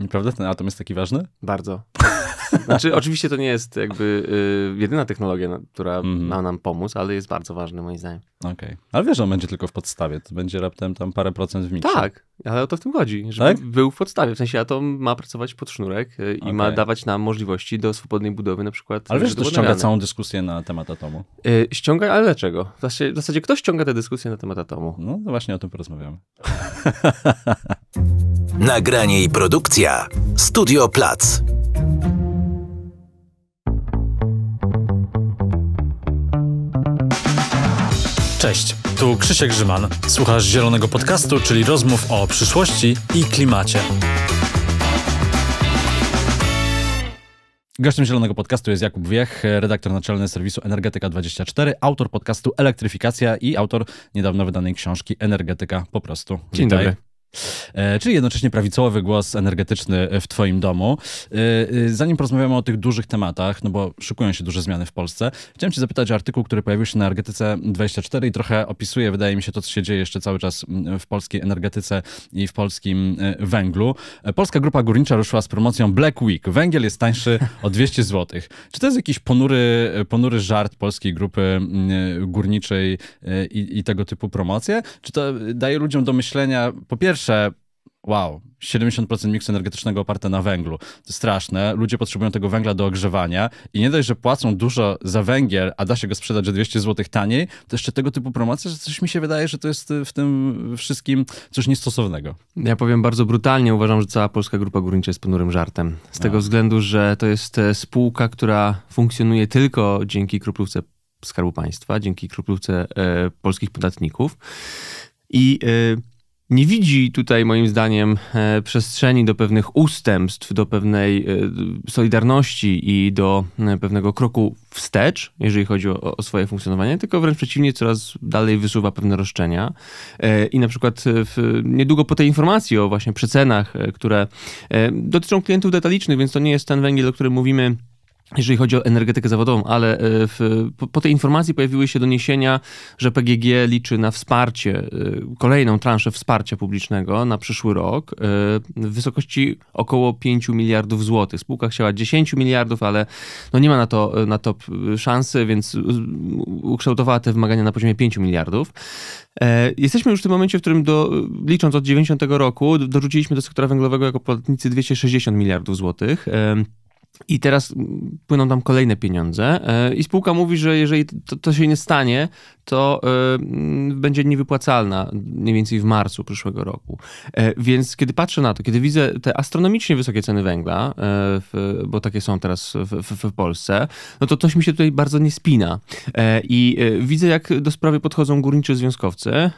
Nieprawda? Ten atom jest taki ważny? Bardzo. Znaczy, oczywiście to nie jest jakby y, jedyna technologia, która mm. ma nam pomóc, ale jest bardzo ważny moim zdaniem. Okej. Okay. Ale wiesz, on będzie tylko w podstawie, to będzie raptem tam parę procent w miksie. Tak, ale o to w tym chodzi, że tak? był w podstawie. W sensie Atom ma pracować pod sznurek y, i okay. ma dawać nam możliwości do swobodnej budowy na przykład. Ale wiesz, że to ściąga całą dyskusję na temat atomu. Y, ściąga, ale dlaczego? W zasadzie, w zasadzie kto ściąga tę dyskusję na temat atomu? No to właśnie o tym porozmawiamy. Nagranie i produkcja Studio Plac. Cześć, tu Krzysiek Grzyman. Słuchasz Zielonego Podcastu, czyli rozmów o przyszłości i klimacie. Gościem Zielonego Podcastu jest Jakub Wiech, redaktor naczelny serwisu Energetyka24, autor podcastu Elektryfikacja i autor niedawno wydanej książki Energetyka po prostu. Dzień Witaj. dobry. E, czyli jednocześnie prawicowy głos energetyczny w Twoim domu. E, e, zanim porozmawiamy o tych dużych tematach, no bo szykują się duże zmiany w Polsce, chciałem Cię zapytać o artykuł, który pojawił się na Energetyce 24 i trochę opisuje, wydaje mi się, to, co się dzieje jeszcze cały czas w polskiej energetyce i w polskim węglu. Polska Grupa Górnicza ruszyła z promocją Black Week. Węgiel jest tańszy o 200 zł. Czy to jest jakiś ponury, ponury żart polskiej grupy górniczej i, i tego typu promocje? Czy to daje ludziom do myślenia, po pierwsze, pierwsze, wow, 70% miksu energetycznego oparte na węglu. To straszne. Ludzie potrzebują tego węgla do ogrzewania i nie dość, że płacą dużo za węgiel, a da się go sprzedać że 200 zł taniej, to jeszcze tego typu promocje, że coś mi się wydaje, że to jest y, w tym wszystkim coś niestosownego. Ja powiem bardzo brutalnie, uważam, że cała Polska Grupa Górnicza jest ponurym żartem. Z tego no. względu, że to jest e, spółka, która funkcjonuje tylko dzięki kroplówce Skarbu Państwa, dzięki kroplówce e, polskich podatników i... E, nie widzi tutaj, moim zdaniem, e, przestrzeni do pewnych ustępstw, do pewnej e, solidarności i do e, pewnego kroku wstecz, jeżeli chodzi o, o, swoje funkcjonowanie, tylko wręcz przeciwnie, coraz dalej wysuwa pewne roszczenia. I na przykład w, niedługo po tej informacji o właśnie przecenach, które dotyczą klientów detalicznych, więc to nie jest ten węgiel, o którym mówimy jeżeli chodzi o energetykę zawodową, ale e, w, po, po, tej informacji pojawiły się doniesienia, że PGG liczy na wsparcie, e, kolejną transzę wsparcia publicznego na przyszły rok e, w wysokości około 5 miliardów złotych. Spółka chciała 10 miliardów, ale no nie ma na to, na to szansy, więc ukształtowała te wymagania na poziomie 5 miliardów. Jesteśmy już w tym momencie, w którym do, licząc od 90 roku dorzuciliśmy do sektora węglowego jako płatnicy 260 miliardów złotych. I teraz mm, płyną tam kolejne pieniądze, e, i spółka mówi, że jeżeli to, to się nie stanie, to y, będzie niewypłacalna mniej więcej w marcu przyszłego roku. E, więc kiedy patrzę na to, kiedy widzę te astronomicznie wysokie ceny węgla, w, bo takie są teraz w, w, w, Polsce, no to coś mi się tutaj bardzo nie spina. I widzę, jak do sprawy podchodzą górniczy związkowcy,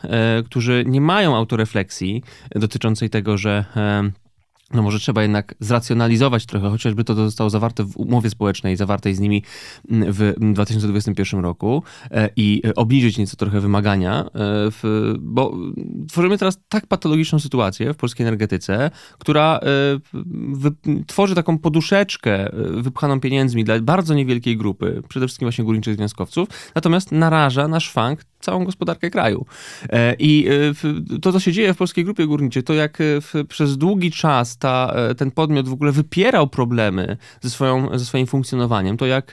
którzy nie mają autorefleksji dotyczącej tego, że no może trzeba jednak zracjonalizować trochę, chociażby to, to zostało zawarte w umowie społecznej, zawartej z nimi mm, w 2021 mm, roku e, i e, obniżyć nieco trochę wymagania, e, w, bo mm, tworzymy teraz tak patologiczną sytuację w polskiej energetyce, która wy, tworzy taką poduszeczkę wypchaną pieniędzmi dla bardzo niewielkiej grupy, przede wszystkim właśnie górniczych związkowców, natomiast naraża na szwank całą gospodarkę kraju. E, I e, to, co się dzieje w Polskiej Grupie Górniczej, to jak e, w, przez długi czas ta, ten podmiot w ogóle wypierał problemy ze, swoją, ze swoim funkcjonowaniem, to jak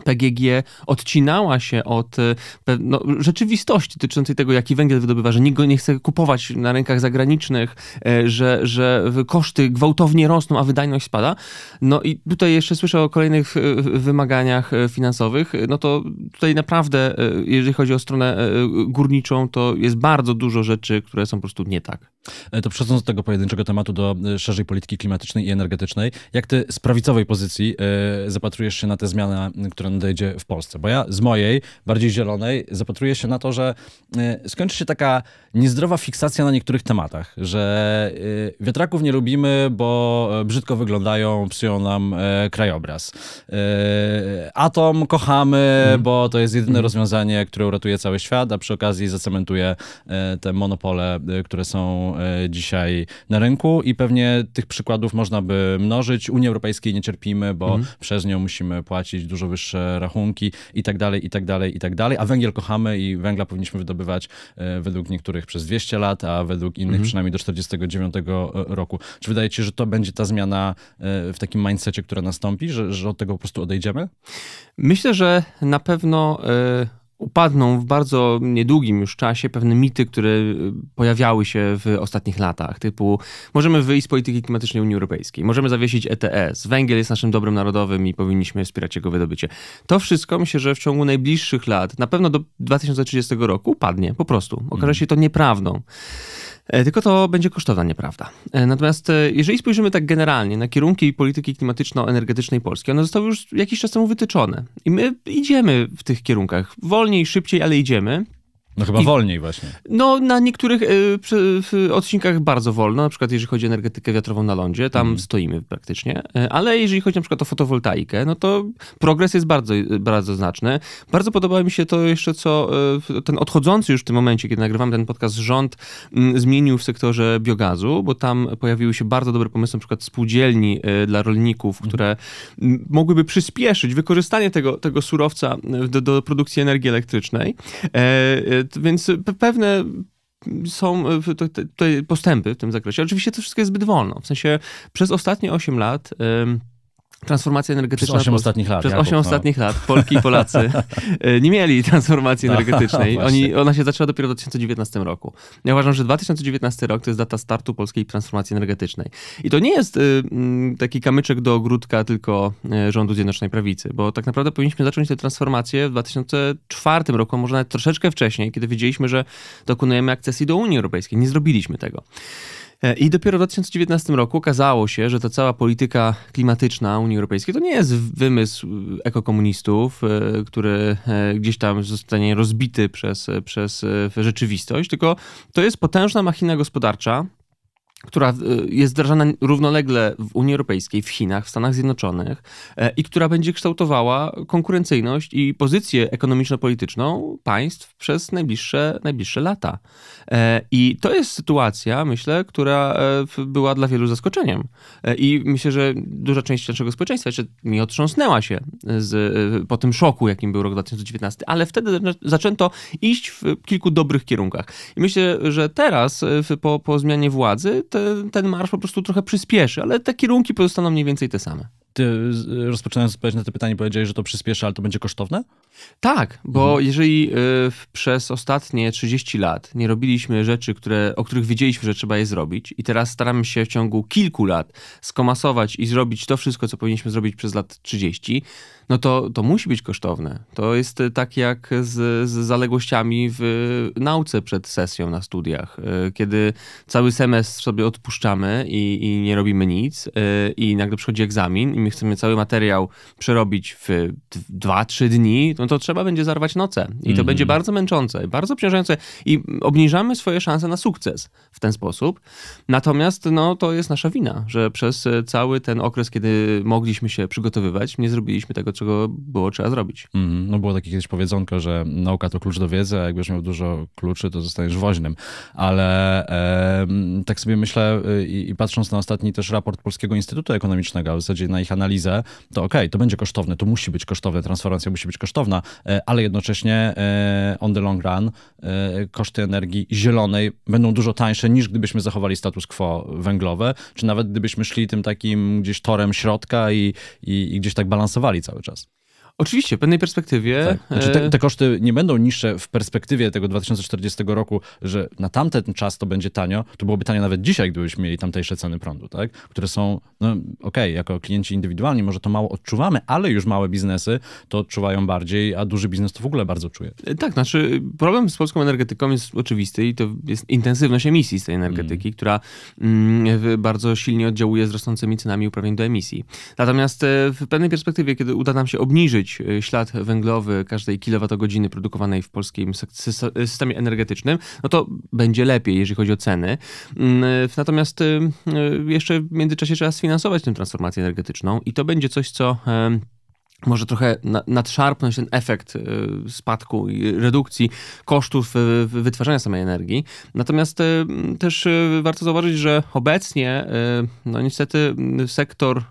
PGG odcinała się od e, no, rzeczywistości dotyczącej tego, jaki węgiel wydobywa, że nikt go nie chce kupować na rynkach zagranicznych, e, że, że koszty gwałtownie rosną, a wydajność spada. No i tutaj jeszcze słyszę o kolejnych e, wymaganiach finansowych. No to tutaj naprawdę, jeżeli chodzi o stronę górniczą, to jest bardzo dużo rzeczy, które są po prostu nie tak. E, to przechodząc do tego pojedynczego tematu, do e, szerzej polityki klimatycznej i energetycznej, jak ty z prawicowej pozycji e, zapatrujesz się na te zmiany, które nadejdzie w Polsce? Bo ja z mojej, bardziej zielonej, zapatruję się na to, że skończy się taka niezdrowa fiksacja na niektórych tematach, że wiatraków nie lubimy, bo brzydko wyglądają, psują nam krajobraz. Atom kochamy, mm. bo to jest jedyne mm. rozwiązanie, które uratuje cały świat, a przy okazji zacementuje te monopole, które są E, dzisiaj na rynku i pewnie tych przykładów można by mnożyć. Unii Europejskiej nie cierpimy, bo mhm. przez nią musimy płacić dużo wyższe rachunki i tak dalej, i tak dalej, i tak dalej. A węgiel kochamy i węgla powinniśmy wydobywać e, według niektórych przez 200 lat, a według innych mhm. przynajmniej do 49 e, roku. Czy wydaje ci się, że to będzie ta zmiana w takim mindsetie, która nastąpi, że, że od tego po prostu odejdziemy? Myślę, że na pewno. Y upadną w bardzo niedługim już czasie pewne mity, które y, pojawiały się w ostatnich latach, typu możemy wyjść z polityki klimatycznej Unii Europejskiej, możemy zawiesić ETS, węgiel jest naszym dobrem narodowym i powinniśmy wspierać jego wydobycie. To wszystko myślę, że w ciągu najbliższych lat, na pewno do 2030 roku upadnie, po prostu. Okaże mhm. się to nieprawdą. E, tylko to będzie kosztowna, nieprawda. E, natomiast e, jeżeli spojrzymy tak generalnie na kierunki polityki klimatyczno-energetycznej Polski, one zostały już jakiś czas temu wytyczone. I my idziemy w tych kierunkach. Wolniej, szybciej, ale idziemy. No chyba I, wolniej właśnie. No na niektórych y, przy, odcinkach bardzo wolno, na przykład jeżeli chodzi o energetykę wiatrową na lądzie, tam mm. stoimy praktycznie, y, ale jeżeli chodzi na przykład o fotowoltaikę, no to progres jest bardzo, y, bardzo znaczny. Bardzo podoba mi się to jeszcze, co y, ten odchodzący już w tym momencie, kiedy nagrywam ten podcast, rząd y, zmienił w sektorze biogazu, bo tam pojawiły się bardzo dobre pomysły, na przykład spółdzielni y, dla rolników, mm. które mogłyby przyspieszyć wykorzystanie tego, tego surowca do, do produkcji energii elektrycznej e, e, więc pewne są e, tutaj postępy w tym zakresie. Oczywiście to wszystko jest zbyt wolno. W sensie przez ostatnie 8 lat. Yy, transformacja energetyczna. Przez 8 ostatnich lat. Przez 8 Jakub, no. ostatnich no. lat Polki i Polacy y, nie mieli transformacji energetycznej. Oni, ona się zaczęła dopiero w 2019 roku. Ja uważam, że 2019 rok to jest data startu polskiej transformacji energetycznej. I to nie jest y, mm, taki kamyczek do ogródka tylko y, rządu Zjednoczonej Prawicy, bo tak naprawdę powinniśmy zacząć tę transformację w 2004 roku, może nawet troszeczkę wcześniej, kiedy wiedzieliśmy, że dokonujemy akcesji do Unii Europejskiej. Nie zrobiliśmy tego. E, I dopiero w 2019 roku okazało się, że ta cała polityka klimatyczna Unii Europejskiej to nie jest wymysł ekokomunistów, e, który e, gdzieś tam zostanie rozbity przez, przez rzeczywistość, tylko to jest potężna machina gospodarcza, która y, jest wdrażana równolegle w Unii Europejskiej, w Chinach, w Stanach Zjednoczonych e, i która będzie kształtowała konkurencyjność i pozycję ekonomiczno-polityczną państw przez najbliższe, najbliższe lata. E, I to jest sytuacja, myślę, która e, była dla wielu zaskoczeniem. I myślę, że duża część naszego społeczeństwa jeszcze nie otrząsnęła się z, po tym szoku, jakim był rok 2019, ale wtedy zaczęto iść w kilku dobrych kierunkach. I myślę, że teraz po, po zmianie władzy te, ten marsz po prostu trochę przyspieszy, ale te kierunki pozostaną mniej więcej te same ty rozpoczynając odpowiedź na to pytanie powiedziałeś, że to przyspieszy, ale to będzie kosztowne? Tak, bo mhm. jeżeli y, przez ostatnie 30 lat nie robiliśmy rzeczy, które, o których wiedzieliśmy, że trzeba je zrobić i teraz staramy się w ciągu kilku lat skomasować i zrobić to wszystko, co powinniśmy zrobić przez lat 30, no to, to musi być kosztowne. To jest y, tak jak z, z zaległościami w nauce przed sesją na studiach, y, kiedy cały semestr sobie odpuszczamy i, i nie robimy nic y, i nagle przychodzi egzamin i my chcemy cały materiał przerobić w 2-3 dni, no to trzeba będzie zarwać noce. I to mhm. będzie bardzo męczące, bardzo obciążające i obniżamy swoje szanse na sukces w ten sposób. Natomiast no, to jest nasza wina, że przez e, cały ten okres, kiedy mogliśmy się przygotowywać, nie zrobiliśmy tego, czego było trzeba zrobić. Mhm. No było takie kiedyś powiedzonko, że nauka to klucz do wiedzy, a jak będziesz miał dużo kluczy, to zostaniesz woźnym. Ale e, tak sobie myślę y, i, i patrząc na ostatni też raport Polskiego Instytutu Ekonomicznego, a w zasadzie na ich ich analizę, to okej, okay, to będzie kosztowne, to musi być kosztowne, transformacja musi być kosztowna, e, ale jednocześnie e, on the long run e, koszty energii zielonej będą dużo tańsze niż gdybyśmy zachowali status quo węglowe, czy nawet gdybyśmy szli tym takim gdzieś torem środka i, i, i gdzieś tak balansowali cały czas. Oczywiście, w pewnej perspektywie. Tak. Znaczy te, e, te, koszty nie będą niższe w perspektywie tego 2040 roku, że na tamten czas to będzie tanio. To byłoby tanio nawet dzisiaj, gdybyśmy mieli tamtejsze ceny prądu, tak? które są, no okej, okay, jako klienci indywidualni może to mało odczuwamy, ale już małe biznesy to odczuwają bardziej, a duży biznes to w ogóle bardzo czuje. E, tak, znaczy problem z polską energetyką jest oczywisty i to jest intensywność emisji z tej energetyki, mm. która mm, bardzo silnie oddziałuje z rosnącymi cenami uprawnień do emisji. Natomiast e, w pewnej perspektywie, kiedy uda nam się obniżyć E, ślad węglowy każdej kilowatogodziny produkowanej w polskim systemie energetycznym, no to będzie lepiej, jeżeli chodzi o ceny. Mm, e, natomiast e, jeszcze w międzyczasie trzeba sfinansować tę transformację energetyczną i to będzie coś, co może trochę nadszarpnąć ten efekt spadku i redukcji kosztów wytwarzania samej energii. Natomiast też warto zauważyć, że obecnie, no niestety, sektor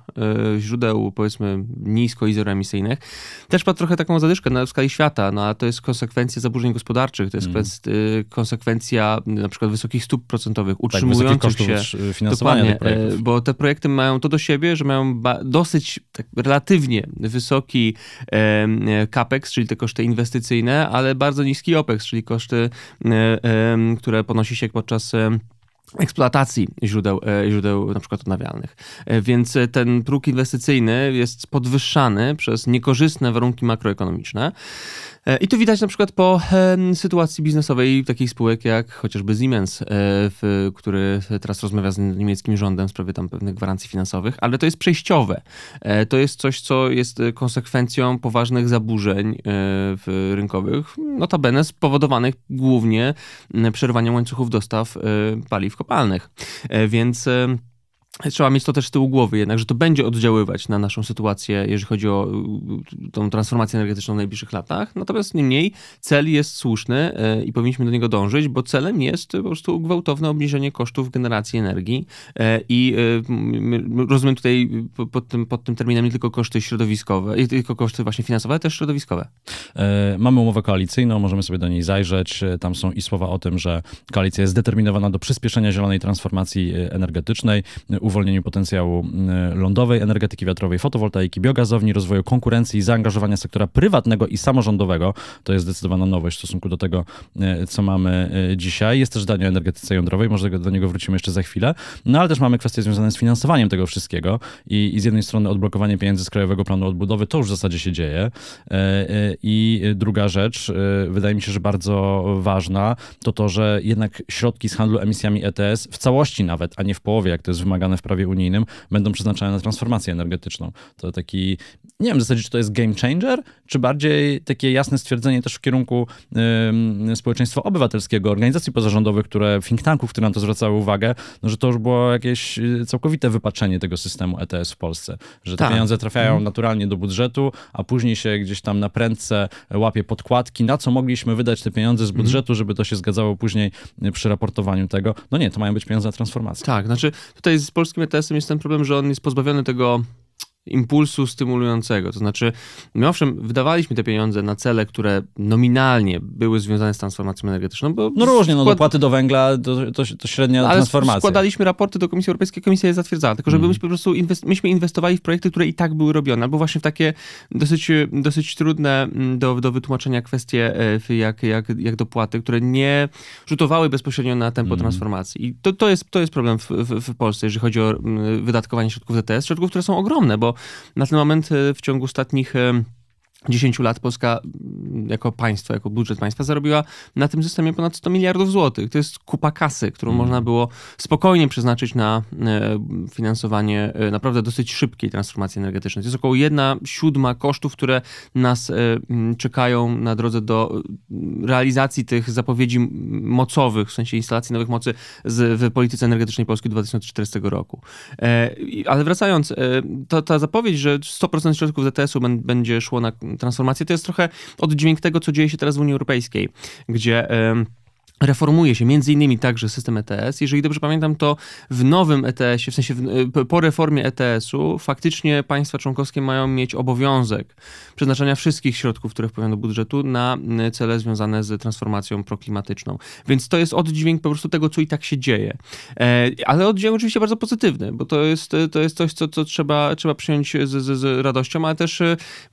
E, źródeł, powiedzmy, nisko i zeroemisyjnych, też ma trochę taką zadyszkę na skali świata, no a to jest konsekwencja zaburzeń gospodarczych, to jest mm. Y, konsekwencja na przykład wysokich stóp procentowych, tak, utrzymujących tak, się. Y, projektów. E, bo te projekty mają to do siebie, że mają dosyć tak, relatywnie wysoki e, capex, czyli te koszty inwestycyjne, ale bardzo niski opex, czyli koszty, e, e, które ponosi się podczas eksploatacji źródeł, e, źródeł na przykład odnawialnych. E, więc e, ten próg inwestycyjny jest podwyższany przez niekorzystne warunki makroekonomiczne. I to widać na przykład po sytuacji biznesowej takich spółek jak chociażby Siemens, który teraz rozmawia z niemieckim rządem w sprawie tam pewnych gwarancji finansowych, ale to jest przejściowe. To jest coś, co jest konsekwencją poważnych zaburzeń rynkowych, notabene spowodowanych głównie przerwaniem łańcuchów dostaw paliw kopalnych. E, więc e, trzeba mieć to też z tyłu głowy jednak, że to będzie oddziaływać na naszą sytuację, jeżeli chodzi o y, tą transformację energetyczną w najbliższych latach. Natomiast niemniej cel jest słuszny y, i powinniśmy do niego dążyć, bo celem jest po prostu gwałtowne obniżenie kosztów generacji energii y, i rozumiem tutaj pod tym, pod tym terminem nie tylko koszty środowiskowe, nie tylko koszty właśnie finansowe, ale też środowiskowe. E, mamy umowę koalicyjną, możemy sobie do niej zajrzeć. E, tam są i słowa o tym, że koalicja jest zdeterminowana do przyspieszenia zielonej transformacji e, energetycznej uwolnieniu potencjału lądowej, energetyki wiatrowej, fotowoltaiki, biogazowni, rozwoju konkurencji i zaangażowania sektora prywatnego i samorządowego. To jest zdecydowana nowość w stosunku do tego, e, co mamy e, dzisiaj. Jest też zdanie o energetyce jądrowej, może do niego wrócimy jeszcze za chwilę. No ale też mamy kwestie związane z finansowaniem tego wszystkiego i, i z jednej strony odblokowanie pieniędzy z Krajowego Planu Odbudowy, to już w zasadzie się dzieje. E, I druga rzecz, wydaje mi się, że bardzo ważna, to to, że jednak środki z handlu emisjami ETS w całości nawet, a nie w połowie, jak to jest wymagane w prawie unijnym, będą przeznaczane na transformację energetyczną. To taki, nie wiem w zasadzie, czy to jest game changer, czy bardziej takie jasne stwierdzenie też w kierunku yy, społeczeństwa obywatelskiego, organizacji pozarządowych, które, think tanków, które na to zwracały uwagę, no, że to już było jakieś y, całkowite wypaczenie tego systemu ETS w Polsce, że te tak. pieniądze trafiają mhm. naturalnie do budżetu, a później się gdzieś tam na prędce łapie podkładki, na co mogliśmy wydać te pieniądze z mhm. budżetu, żeby to się zgadzało później y, przy raportowaniu tego. No nie, to mają być pieniądze na transformację. Tak, znaczy tutaj jest polskim ETS-em jest ten problem, że on jest pozbawiony tego impulsu stymulującego. To znaczy, my owszem, wydawaliśmy te pieniądze na cele, które nominalnie były związane z transformacją energetyczną. Bo no różnie, no dopłaty do węgla to, to, to średnia Ale transformacja. składaliśmy raporty do Komisji Europejskiej, Komisja je zatwierdzała, tylko że mm. myśmy po prostu inwest... myśmy inwestowali w projekty, które i tak były robione, albo właśnie w takie dosyć, dosyć trudne mm, do, do wytłumaczenia kwestie e, jak, jak, jak dopłaty, które nie rzutowały bezpośrednio na tempo mm. transformacji. I to, to, jest, to jest problem w, w, w Polsce, jeżeli chodzi o mm, wydatkowanie środków DTS, środków, które są ogromne, bo na ten moment y, w ciągu ostatnich y, 10 lat Polska mm, jako państwo, jako budżet państwa zarobiła na tym systemie ponad 100 miliardów złotych. To jest kupa kasy, którą mm. można było spokojnie przeznaczyć na e, finansowanie e, naprawdę dosyć szybkiej transformacji energetycznej. To jest około 1 siódma kosztów, które nas e, czekają na drodze do realizacji tych zapowiedzi mocowych, w sensie instalacji nowych mocy z, w polityce energetycznej Polski 2040 roku. Ale wracając, ta, ta zapowiedź, że 100% środków ZTS-u będzie szło na transformację. To jest trochę oddźwięk tego, co dzieje się teraz w Unii Europejskiej, gdzie... Y Reformuje się między innymi także system ETS. Jeżeli dobrze pamiętam, to w nowym ETS-ie, w sensie w, y, po reformie ETS-u, faktycznie państwa członkowskie mają mieć obowiązek przeznaczania wszystkich środków, które wpływają do budżetu, na y, cele związane z transformacją proklimatyczną. Więc to jest oddźwięk po prostu tego, co i tak się dzieje. E, ale oddźwięk oczywiście bardzo pozytywny, bo to jest, y, to jest coś, co, co trzeba, trzeba przyjąć z, z, z radością, ale też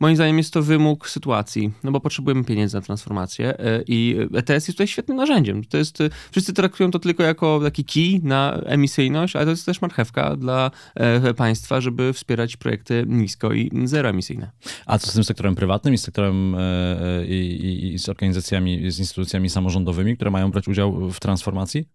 moim zdaniem jest to wymóg sytuacji, no bo potrzebujemy pieniędzy na transformację i ETS jest tutaj świetnym narzędziem. To jest, y, wszyscy traktują to tylko jako taki kij na emisyjność, ale to jest też marchewka dla e, państwa, żeby wspierać projekty nisko i zeroemisyjne. A co z tym sektorem prywatnym i z sektorem e, e, i, i, i z organizacjami, z instytucjami samorządowymi, które mają brać udział w transformacji?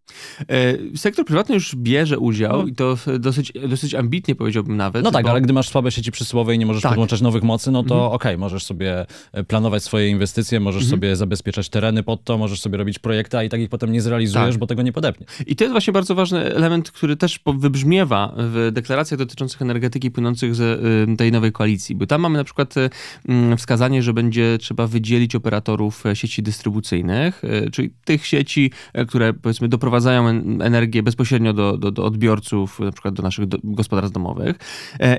Sektor prywatny już bierze udział no. i to dosyć, dosyć ambitnie powiedziałbym nawet. No tak, bo... ale gdy masz słabe sieci przesyłowe i nie możesz tak. podłączać nowych mocy, no to mhm. okej, okay, możesz sobie planować swoje inwestycje, możesz mhm. sobie zabezpieczać tereny pod to, możesz sobie robić projekty tak ich potem nie zrealizujesz, tak. bo tego nie podepniesz. I to jest właśnie bardzo ważny element, który też wybrzmiewa w deklaracjach dotyczących energetyki płynących z y, tej nowej koalicji, bo tam mamy na przykład y, mm, wskazanie, że będzie trzeba wydzielić operatorów e, sieci dystrybucyjnych, e, czyli tych sieci, e, które powiedzmy doprowadzają energię bezpośrednio do, do, do odbiorców, na przykład do naszych do, gospodarstw domowych.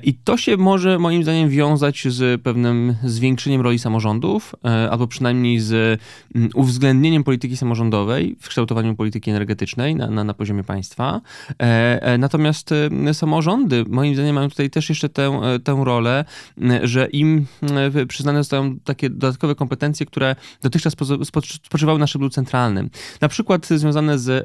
I to się może moim zdaniem wiązać z pewnym zwiększeniem roli samorządów, albo przynajmniej z mm, uwzględnieniem polityki samorządowej, w kształtowaniu polityki energetycznej na, na, na poziomie państwa. E, e, natomiast e, samorządy, moim zdaniem, mają tutaj też jeszcze tę, tę rolę, że im przyznane zostają takie dodatkowe kompetencje, które dotychczas spoczywały na szczeblu centralnym. Na przykład związane z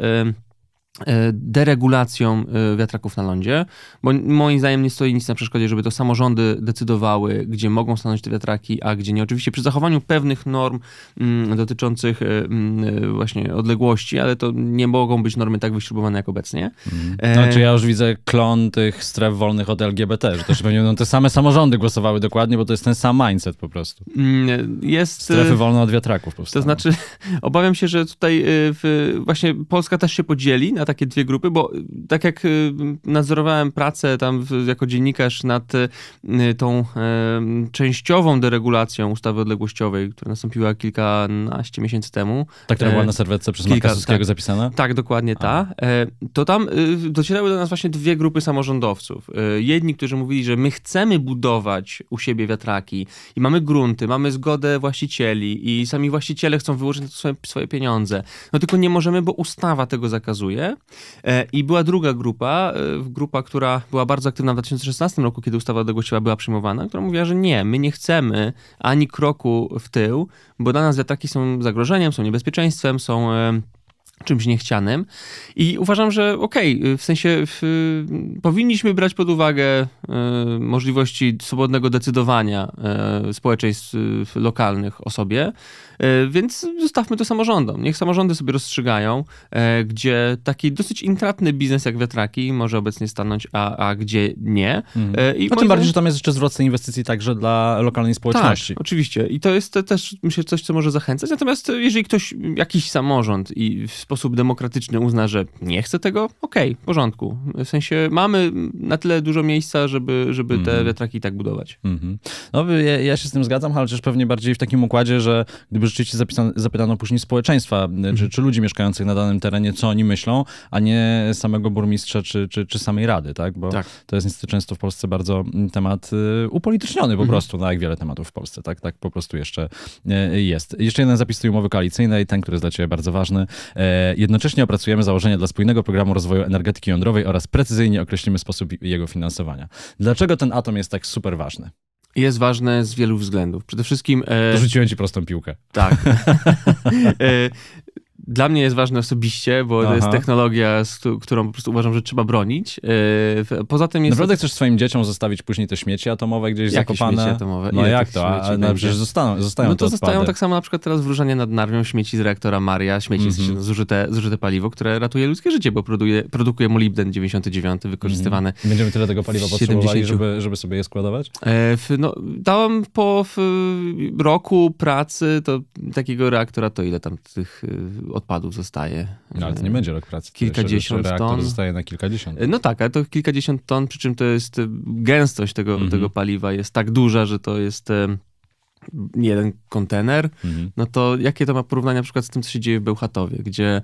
E, deregulacją e, wiatraków na lądzie, bo moim zdaniem nie stoi nic na przeszkodzie, żeby to samorządy decydowały, gdzie mogą stanąć te wiatraki, a gdzie nie. Oczywiście przy zachowaniu pewnych norm mm, dotyczących e, mm, właśnie odległości, ale to nie mogą być normy tak wyśrubowane jak obecnie. Mhm. Znaczy ja już widzę klon tych stref wolnych od LGBT, że też pewnie będą te same samorządy głosowały dokładnie, bo to jest ten sam mindset po prostu. Mm, jest... Strefy wolne od wiatraków powstały. To znaczy, obawiam się, że tutaj w, właśnie Polska też się podzieli na takie dwie grupy, bo y, tak jak y, nadzorowałem pracę tam jako dziennikarz nad y, tą częściową deregulacją ustawy odległościowej, która nastąpiła kilkanaście miesięcy temu. Tak, która e, była na serwetce przez kilka, Marka tak, zapisana? Tak, dokładnie A. ta. E, to tam docierały do nas właśnie dwie grupy samorządowców. E, jedni, którzy mówili, że my chcemy budować u siebie wiatraki i mamy grunty, mamy zgodę właścicieli i sami właściciele chcą wyłożyć swoje, swoje pieniądze. No tylko nie możemy, bo ustawa tego zakazuje. E, I była druga grupa, e, grupa, która była bardzo aktywna w 2016 roku, kiedy ustawa odległościowa była przyjmowana, która mówiła, że nie, my nie chcemy ani kroku w tył, bo dla nas wiatraki są zagrożeniem, są niebezpieczeństwem, są e, czymś niechcianym. I uważam, że okej, okay, w sensie w, powinniśmy brać pod uwagę y, możliwości swobodnego decydowania y, społeczeństw y, lokalnych o sobie. E, więc zostawmy to samorządom. Niech samorządy sobie rozstrzygają, e, gdzie taki dosyć intratny biznes jak wiatraki może obecnie stanąć, a, a gdzie nie. Mm. I no tym bardziej, że tam jest jeszcze zwrot inwestycji także dla lokalnej tak, społeczności. Tak, oczywiście. I to jest też, myślę, coś, co może zachęcać. Natomiast jeżeli ktoś, jakiś samorząd i w sposób demokratyczny uzna, że nie chce tego, okej, okay, w porządku. W sensie mamy na tyle dużo miejsca, żeby, żeby te mhm. wiatraki tak budować. Mhm. No ja, ja, się z tym zgadzam, ale też pewnie bardziej w takim układzie, że gdyby rzeczywiście zapisano, zapytano później społeczeństwa, e, czy, mhm. czy ludzi mieszkających na danym terenie, co oni myślą, a nie samego burmistrza czy, czy, czy samej rady, tak? Bo tak. to jest niestety często w Polsce bardzo mm, temat e, upolityczniony po mhm. prostu, no jak wiele tematów w Polsce, tak? Tak po prostu jeszcze e, jest. Jeszcze jeden zapis tej umowy koalicyjnej, ten, który jest dla Ciebie bardzo ważny. Jednocześnie opracujemy założenia dla spójnego programu rozwoju energetyki jądrowej oraz precyzyjnie określimy sposób jego finansowania. Dlaczego ten atom jest tak super ważny? jest ważne z wielu względów. Przede wszystkim. E... rzuciłem ci prostą piłkę. Tak. e, dla mnie jest ważne osobiście, bo Aha. to jest technologia, z którą po prostu uważam, że trzeba bronić. Yy, poza tym jest... Naprawdę chcesz swoim dzieciom zostawić później te śmieci atomowe gdzieś Jakie zakopane? śmieci atomowe? No Ile jak to? A, no, przecież zostaną, zostają No to, zostają tak samo na przykład teraz wróżenie nad Narwią śmieci z reaktora Maria, śmieci mm -hmm. zużyte, zużyte paliwo, które ratuje ludzkie życie, bo produkuje, produkuje molibden 99 wykorzystywane. Mm -hmm. Będziemy tyle tego paliwa potrzebowali, żeby, żeby sobie je składować? E, w, no, dałem po w, roku pracy to takiego reaktora, to ile tam tych y, odpadów zostaje. No, ale to nie e, będzie rok pracy. Kilkadziesiąt to ton. zostaje na kilkadziesiąt. E, no tak, ale to kilkadziesiąt ton, przy czym to jest e, gęstość tego, mhm. tego paliwa jest tak duża, że to jest jeden kontener, mhm. no to jakie to ma porównanie na przykład z tym, co się dzieje w Bełchatowie, gdzie e,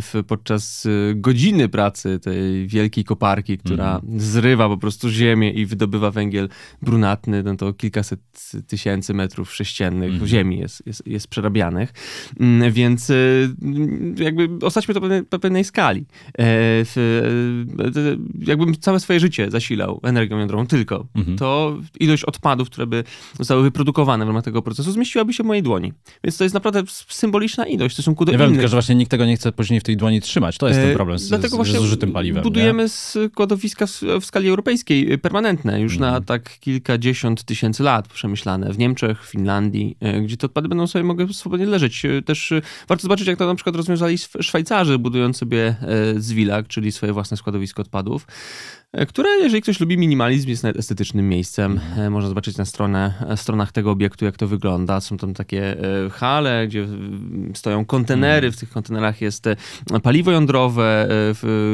w, podczas y, godziny pracy tej wielkiej koparki, która mhm. zrywa po prostu ziemię i wydobywa węgiel brunatny, no to kilkaset tysięcy metrów sześciennych mhm. ziemi jest, jest, jest przerabianych, mm, więc y, jakby osadźmy to pewnej, pewnej skali. E, e, jakbym całe swoje życie zasilał energią jądrową tylko, mhm. to ilość odpadów, które by zostały wyprodukowane w ramach tego procesu, zmieściłaby się w mojej dłoni. Więc to jest naprawdę symboliczna ilość w stosunku do ja innych. Wiem, tylko, że właśnie nikt tego nie chce później w tej dłoni trzymać. To jest ten e, problem z, Dlatego z, z zużytym paliwem. Budujemy składowiska w skali europejskiej y, permanentne już na mhm. tak kilkadziesiąt tysięcy lat przemyślane w Niemczech, Finlandii, y, gdzie te odpady będą sobie mogły swobodnie leżeć. Y, też warto zobaczyć, jak to na przykład rozwiązali Szwajcarzy, budując sobie e, zwilak, czyli swoje własne składowisko odpadów. E, które, jeżeli ktoś lubi minimalizm, jest estetycznym miejscem. E, można zobaczyć na stronę, e, stronach tego obiektu, jak to wygląda. Są tam takie hale, gdzie stoją kontenery. Mm. W tych kontenerach jest paliwo jądrowe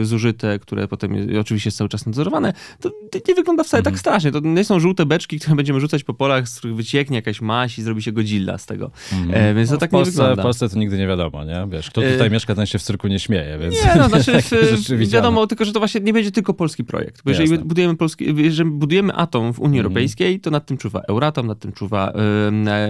zużyte, które potem oczywiście jest cały czas nadzorowane. To nie wygląda wcale tak mm. strasznie. To nie są żółte beczki, które będziemy rzucać po polach, z których wycieknie jakaś maś i zrobi się godzilla z tego. Mm. Więc no, to tak Polsce, nie wygląda. W Polsce to nigdy nie wiadomo, nie? Wiesz, kto tutaj mieszka, ten się w cyrku nie śmieje. Więc nie, no znaczy wiadomo, tylko że to właśnie nie będzie tylko polski projekt projekt. Bo jeżeli budujemy, polski, jeżeli budujemy atom w Unii mhm. Europejskiej, to nad tym czuwa Euratom, nad tym czuwa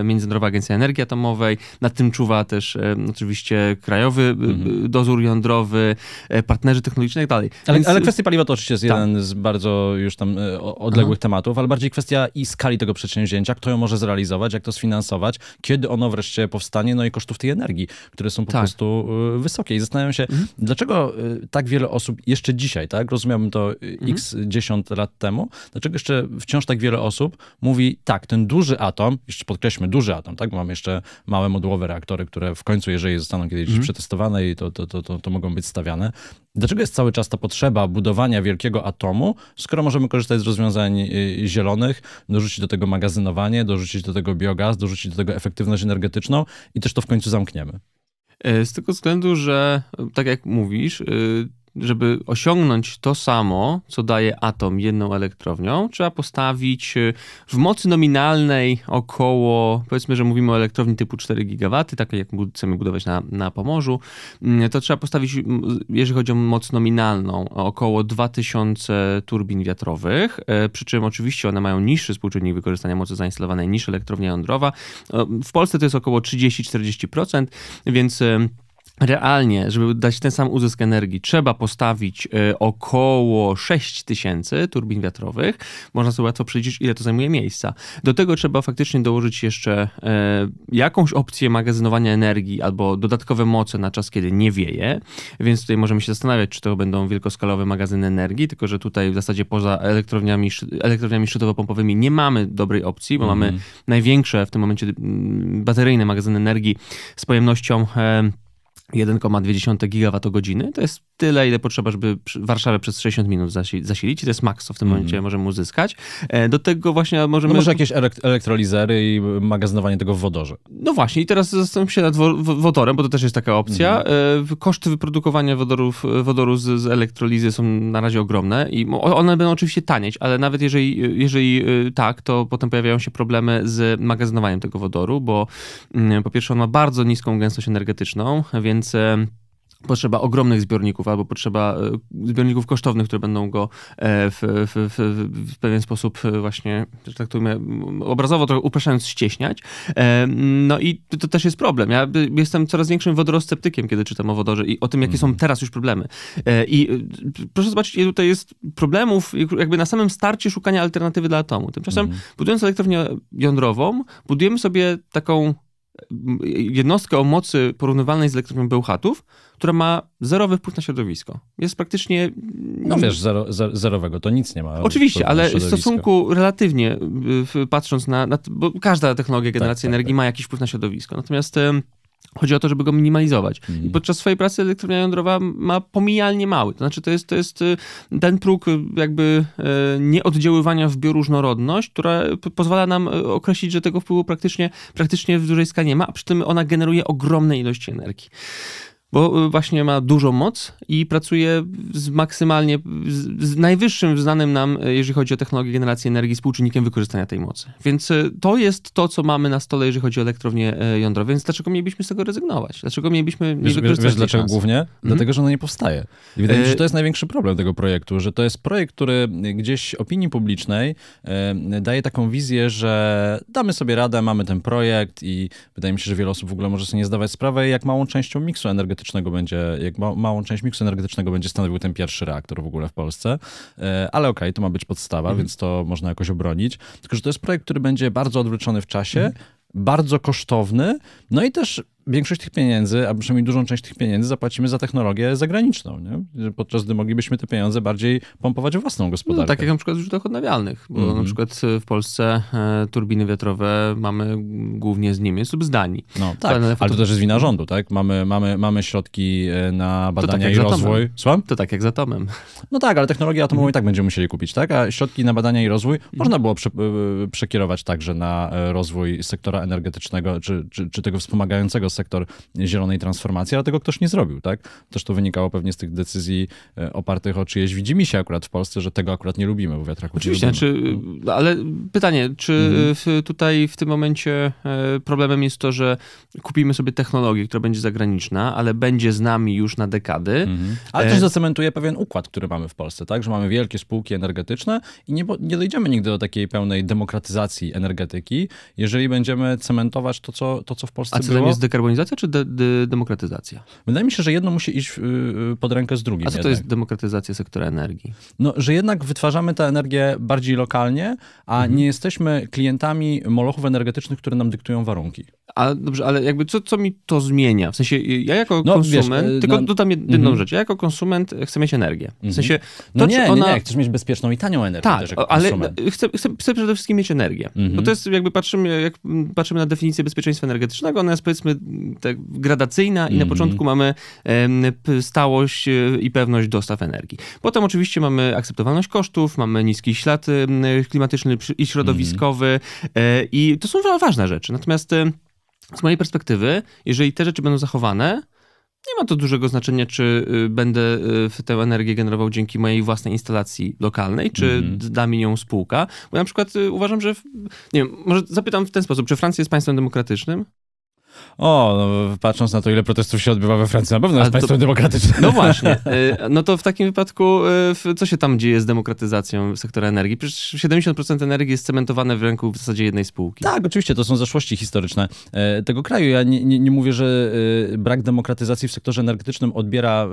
y, Międzynarodowa Agencja Energii Atomowej, nad tym czuwa też y, oczywiście krajowy y, dozór jądrowy, e, partnerzy technologiczni i tak dalej. Ale, Więc... ale kwestia paliwa to oczywiście jest tak. jeden z bardzo już tam odległych Aha. tematów, ale bardziej kwestia i skali tego przedsięwzięcia, kto ją może zrealizować, jak to sfinansować, kiedy ono wreszcie powstanie, no i kosztów tej energii, które są po tak. prostu wysokie. I zastanawiam się, mhm. dlaczego tak wiele osób jeszcze dzisiaj, tak, rozumiałbym to Mhm. x dziesiąt lat temu, dlaczego jeszcze wciąż tak wiele osób mówi, tak, ten duży atom, jeszcze podkreślmy, duży atom, tak, mam jeszcze małe modułowe reaktory, które w końcu, jeżeli zostaną kiedyś mhm. przetestowane i to, to, to, to, to mogą być stawiane, Dlaczego jest cały czas ta potrzeba budowania wielkiego atomu, skoro możemy korzystać z rozwiązań y, zielonych, dorzucić do tego magazynowanie, dorzucić do tego biogaz, dorzucić do tego efektywność energetyczną i też to w końcu zamkniemy? E, z tego względu, że tak jak mówisz, y, żeby osiągnąć to samo, co daje atom jedną elektrownią, trzeba postawić y, w mocy nominalnej około, powiedzmy, że mówimy o elektrowni typu 4 GW, takiej jak chcemy budować na, na Pomorzu, mm, to trzeba postawić, jeżeli chodzi o moc nominalną, około 2000 turbin wiatrowych, e, przy czym oczywiście one mają niższy współczynnik wykorzystania mocy zainstalowanej niż elektrownia jądrowa. E, w Polsce to jest około 30-40%, więc e, realnie, żeby dać ten sam uzysk energii, trzeba postawić e, około 6 tysięcy turbin wiatrowych. Można sobie łatwo przeliczyć, ile to zajmuje miejsca. Do tego trzeba faktycznie dołożyć jeszcze e, jakąś opcję magazynowania energii albo dodatkowe moce na czas, kiedy nie wieje, więc tutaj możemy się zastanawiać, czy to będą wielkoskalowe magazyny energii, tylko że tutaj w zasadzie poza elektrowniami, elektrowniami szczytowo-pompowymi nie mamy dobrej opcji, bo mm. mamy największe w tym momencie mm, bateryjne magazyny energii z pojemnością e, 1,2 GWh to jest tyle, ile potrzeba, żeby Warszawę przez 60 minut zasilić. To jest maks, co w tym mm. momencie możemy uzyskać. E, do tego właśnie możemy... No może jakieś elektrolizery i magazynowanie tego w wodorze. No właśnie i teraz zastanów się nad wodorem, bo to też jest taka opcja. Mm. Koszty wyprodukowania wodorów, e, wodoru z, z elektrolizy są na razie ogromne i one będą oczywiście tanieć, ale nawet jeżeli, jeżeli tak, to potem pojawiają się problemy z magazynowaniem tego wodoru, bo mm, po pierwsze on ma bardzo niską gęstość energetyczną, więc więc e, potrzeba ogromnych zbiorników albo potrzeba e, zbiorników kosztownych, które będą go e, w, w, w, w pewien sposób właśnie, że tak ujmę, obrazowo trochę upraszając, ścieśniać. No i to też jest problem. Ja jestem coraz większym wodorosceptykiem, kiedy czytam o wodorze i o tym, jakie są mhm. teraz już problemy. I proszę zobaczyć, ile tutaj jest problemów jakby na samym starcie szukania alternatywy dla atomu. Tymczasem mhm. budując elektrownię jądrową, budujemy sobie taką jednostkę o mocy porównywalnej z elektrownią Bełchatów, która ma zerowy wpływ na środowisko. Jest praktycznie... Mm, no wiesz, zero, zerowego to nic nie ma. Oczywiście, ale w stosunku relatywnie, y, patrząc na, na... bo każda technologia generacji tak, tak, energii tak. ma jakiś wpływ na środowisko. Natomiast... Chodzi o to, żeby go minimalizować. Mhm. I podczas swojej pracy elektrownia jądrowa ma pomijalnie mały. To znaczy, to jest, to jest y, ten próg y, jakby y, nieoddziaływania w bioróżnorodność, która pozwala nam określić, że tego wpływu praktycznie, praktycznie w dużej skali nie ma, a przy tym ona generuje ogromne ilości energii bo y, właśnie ma dużą moc i pracuje z maksymalnie, z najwyższym znanym nam, y, jeżeli chodzi o technologię generacji energii, współczynnikiem wykorzystania tej mocy. Więc y, to jest to, co mamy na stole, jeżeli chodzi o elektrownie jądrowe. Więc dlaczego mielibyśmy z tego rezygnować? Dlaczego mielibyśmy nie wiesz, wykorzystać wiesz, dlaczego głównie? Mhm. Dlatego, że ono nie powstaje. I wydaje mi się, że to jest największy problem tego projektu, że to jest projekt, który gdzieś opinii publicznej daje taką wizję, że damy sobie radę, mamy ten projekt i wydaje mi się, że wiele osób w ogóle może sobie nie zdawać sprawy, jak małą częścią miksu energetycznego energetycznego będzie, jak ma, małą część miksu energetycznego będzie stanowił ten pierwszy reaktor w ogóle w Polsce. E, ale okej, okay, to ma być podstawa, mhm. więc to można jakoś obronić. Tylko, że to jest projekt, który będzie bardzo odwrócony w czasie, mhm bardzo kosztowny. No i też większość tych pieniędzy, a przynajmniej dużą część tych pieniędzy zapłacimy za technologię zagraniczną, nie? podczas gdy moglibyśmy te pieniądze bardziej pompować w własną no, gospodarkę. No, tak jak na przykład w źródłach odnawialnych, bo mm -hmm. na mhm. przykład e, w Polsce e, turbiny wiatrowe mamy głównie z Niemiec lub z Danii. No tak, ale, ale to też jest wina rządu, tak? Mamy, mamy, mamy środki e, na tak badania tak i rozwój. Słucham? To tak jak z atomem. No tak, ale technologię atomową mm. i tak będziemy musieli kupić, tak? A środki na badania i rozwój mm. można było prze, przekierować także na rozwój sektora energetycznego, czy, czy, czy tego wspomagającego sektor zielonej transformacji, ale tego ktoś nie zrobił, tak? Też to wynikało pewnie z tych decyzji e, opartych o czyjeś się akurat w Polsce, że tego akurat nie lubimy, bo wiatraku Oczywiście, czy, znaczy, no. ale pytanie, czy mhm. w, tutaj w tym momencie e, problemem jest to, że kupimy sobie technologię, która będzie zagraniczna, ale będzie z nami już na dekady. Mhm. Ale e, też zacementuje pewien układ, który mamy w Polsce, tak? Że mamy wielkie spółki energetyczne i nie, nie dojdziemy nigdy do takiej pełnej demokratyzacji energetyki, jeżeli będziemy cementować to, co, to, co w Polsce A co było. A jest Dekarbonizacja czy de de demokratyzacja? Wydaje mi się, że jedno musi iść y, y, pod rękę z drugim. A co to jest demokratyzacja sektora energii? No, że jednak wytwarzamy tę energię bardziej lokalnie, a mhm. nie jesteśmy klientami molochów energetycznych, które nam dyktują warunki. A dobrze, ale jakby co, co mi to zmienia? W sensie ja jako no, konsument, wiesz, y, tylko no, dodam jedną mhm. rzecz, ja jako konsument chcę mieć energię. W mhm. sensie no nie, ona... nie, nie, chcesz mieć bezpieczną i tanią energię tak, też ale chcę, chcę, chcę, przede wszystkim mieć energię. Mhm. Bo to jest jakby patrzymy, jak patrzymy na definicję bezpieczeństwa energetycznego, ona jest powiedzmy tak gradacyjna i na mhm. początku mamy stałość e, i pewność dostaw energii. Potem oczywiście mamy akceptowalność kosztów, mamy niski ślad klimatyczny i środowiskowy mhm. e, i to są ważne rzeczy. Natomiast z mojej perspektywy, jeżeli te rzeczy będą zachowane, nie ma to dużego znaczenia, czy y, będę y, tę energię generował dzięki mojej własnej instalacji lokalnej, czy mm -hmm. da mi ją spółka. Bo na przykład y, uważam, że. W, nie wiem, może zapytam w ten sposób, czy Francja jest państwem demokratycznym? O, no, patrząc na to, ile protestów się odbywa we Francji, na pewno jest to... demokratycznym. demokratyczne. No właśnie. Y, no to w takim wypadku, y, co się tam dzieje z demokratyzacją sektora energii? Przecież 70% energii jest cementowane w ręku w zasadzie jednej spółki. Tak, oczywiście, to są zaszłości historyczne e, tego kraju. Ja nie, nie, nie mówię, że e, brak demokratyzacji w sektorze energetycznym odbiera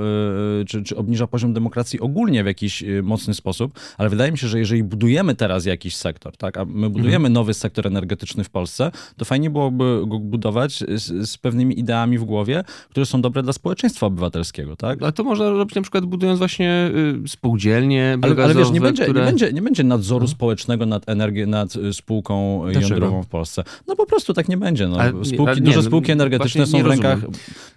e, czy, czy obniża poziom demokracji ogólnie w jakiś mocny sposób, ale wydaje mi się, że jeżeli budujemy teraz jakiś sektor, tak, a my budujemy mhm. nowy sektor energetyczny w Polsce, to fajnie byłoby go budować z, z, pewnymi ideami w głowie, które są dobre dla społeczeństwa obywatelskiego, tak? Ale to można robić na przykład budując właśnie y, spółdzielnie ale, ale wiesz, nie będzie, nie będzie, nie będzie nadzoru hmm. społecznego nad energią, nad y, spółką Dlaczego? jądrową w Polsce. No po prostu tak nie będzie. No. spółki, nie, duże spółki no, energetyczne są w rękach...